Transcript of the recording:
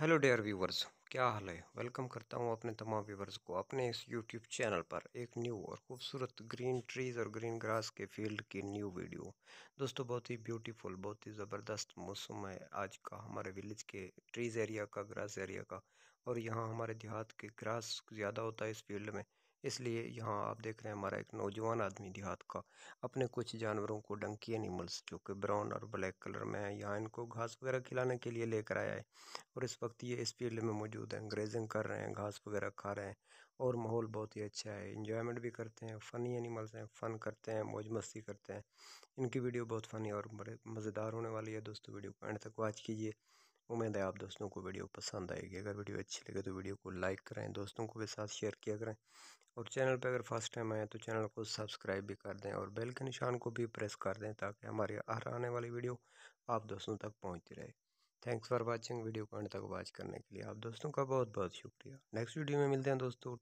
hello dare viewers क्या हाल है welcome करता हूँ अपने तमाम व्यूवर्स को अपने इस यूट्यूब चैनल पर एक न्यू और खूबसूरत ग्रीन ट्रीज़ और ग्रीन ग्रास के फील्ड की न्यू वीडियो दोस्तों बहुत ही ब्यूटीफुल बहुत ही ज़बरदस्त मौसम है आज का हमारे विलेज के ट्रीज़ एरिया का ग्रास एरिया का और यहाँ हमारे देहात के ग्रास ज़्यादा होता है इस फील्ड में इसलिए यहाँ आप देख रहे हैं हमारा एक नौजवान आदमी देहात का अपने कुछ जानवरों को डंकी एनिमल्स जो कि ब्राउन और ब्लैक कलर में है यहाँ इनको घास वगैरह खिलाने के लिए लेकर आया है और इस वक्त ये इस फील्ड में मौजूद हैं ग्रेजिंग कर रहे हैं घास वगैरह खा रहे हैं और माहौल बहुत ही अच्छा है इन्जॉयमेंट भी करते हैं फ़नी एनिमल्स हैं फ़न करते हैं मौज मस्ती करते हैं इनकी वीडियो बहुत फ़नी और बड़े मज़ेदार होने वाली है दोस्तों वीडियो को एंड तक वॉच कीजिए उम्मीद है आप दोस्तों को वीडियो पसंद आएगी अगर वीडियो अच्छी लगे तो वीडियो को लाइक करें दोस्तों को भी साथ शेयर किया करें और चैनल पर अगर फर्स्ट टाइम आए तो चैनल को सब्सक्राइब भी कर दें और बेल के निशान को भी प्रेस कर दें ताकि हमारी हर आने वाली वीडियो आप दोस्तों तक पहुँचती रहे थैंक्स फॉर वॉचिंग वीडियो को अंत तक वॉच करने के लिए आप दोस्तों का बहुत बहुत शुक्रिया नेक्स्ट वीडियो में मिलते हैं दोस्तों